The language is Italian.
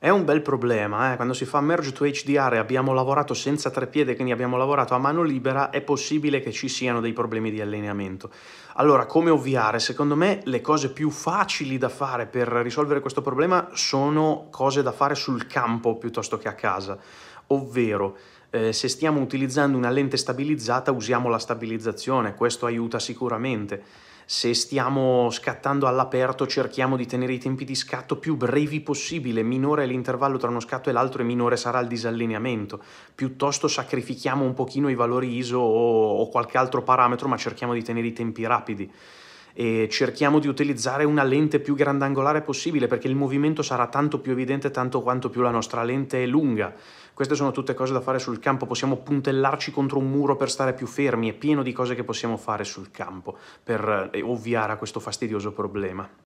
È un bel problema, eh? quando si fa merge to HDR e abbiamo lavorato senza treppiede, quindi abbiamo lavorato a mano libera, è possibile che ci siano dei problemi di allineamento. Allora, come ovviare? Secondo me le cose più facili da fare per risolvere questo problema sono cose da fare sul campo piuttosto che a casa ovvero eh, se stiamo utilizzando una lente stabilizzata usiamo la stabilizzazione, questo aiuta sicuramente. Se stiamo scattando all'aperto cerchiamo di tenere i tempi di scatto più brevi possibile, minore è l'intervallo tra uno scatto e l'altro e minore sarà il disallineamento. Piuttosto sacrifichiamo un pochino i valori ISO o, o qualche altro parametro ma cerchiamo di tenere i tempi rapidi e cerchiamo di utilizzare una lente più grandangolare possibile perché il movimento sarà tanto più evidente tanto quanto più la nostra lente è lunga. Queste sono tutte cose da fare sul campo, possiamo puntellarci contro un muro per stare più fermi, è pieno di cose che possiamo fare sul campo per eh, ovviare a questo fastidioso problema.